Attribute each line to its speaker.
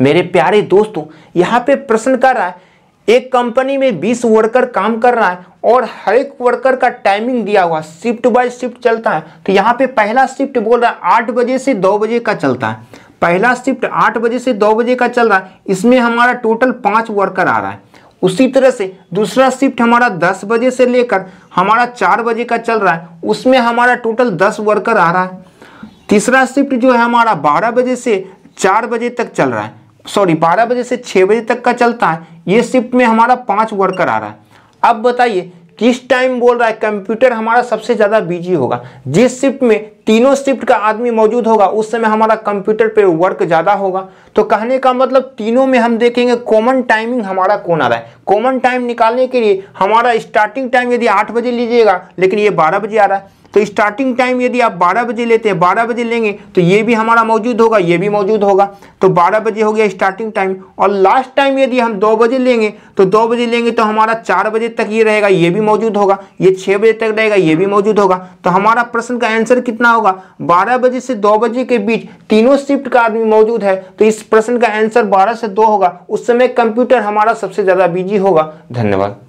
Speaker 1: मेरे प्यारे दोस्तों यहाँ पे प्रश्न कर रहा है एक कंपनी में 20 वर्कर काम कर रहा है और हर एक वर्कर का टाइमिंग दिया हुआ शिफ्ट बाय शिफ्ट चलता है तो यहाँ पे पहला शिफ्ट बोल रहा है आठ बजे से दो बजे का चलता है पहला शिफ्ट आठ बजे से दो बजे का चल रहा है इसमें हमारा टोटल पाँच वर्कर आ रहा है उसी तरह से दूसरा शिफ्ट हमारा दस बजे से लेकर हमारा चार बजे का चल रहा है उसमें हमारा टोटल दस वर्कर आ रहा है तीसरा शिफ्ट जो है हमारा बारह बजे से चार बजे तक चल रहा है सॉरी बारह बजे से छः बजे तक का चलता है ये शिफ्ट में हमारा पाँच वर्कर आ रहा है अब बताइए किस टाइम बोल रहा है कंप्यूटर हमारा सबसे ज़्यादा बिजी होगा जिस शिफ्ट में तीनों शिफ्ट का आदमी मौजूद होगा उस समय हमारा कंप्यूटर पे वर्क ज़्यादा होगा तो कहने का मतलब तीनों में हम देखेंगे कॉमन टाइमिंग हमारा कौन आ रहा है कॉमन टाइम निकालने के लिए हमारा स्टार्टिंग टाइम यदि आठ बजे लीजिएगा लेकिन ये बारह बजे आ रहा है तो स्टार्टिंग टाइम यदि आप 12 बजे लेते हैं 12 बजे लेंगे तो ये भी हमारा मौजूद होगा ये भी मौजूद होगा तो 12 बजे हो गया स्टार्टिंग टाइम और लास्ट टाइम यदि हम 2 बजे लेंगे तो 2 बजे लेंगे तो हमारा 4 बजे तक ये रहेगा ये भी मौजूद होगा ये 6 बजे तक रहेगा ये भी मौजूद होगा तो हमारा प्रश्न का आंसर कितना होगा 12 बजे से 2 बजे के बीच तीनों शिफ्ट का आदमी मौजूद है तो इस प्रश्न का आंसर 12 से 2 होगा उस समय कंप्यूटर हमारा सबसे ज़्यादा बिजी होगा
Speaker 2: धन्यवाद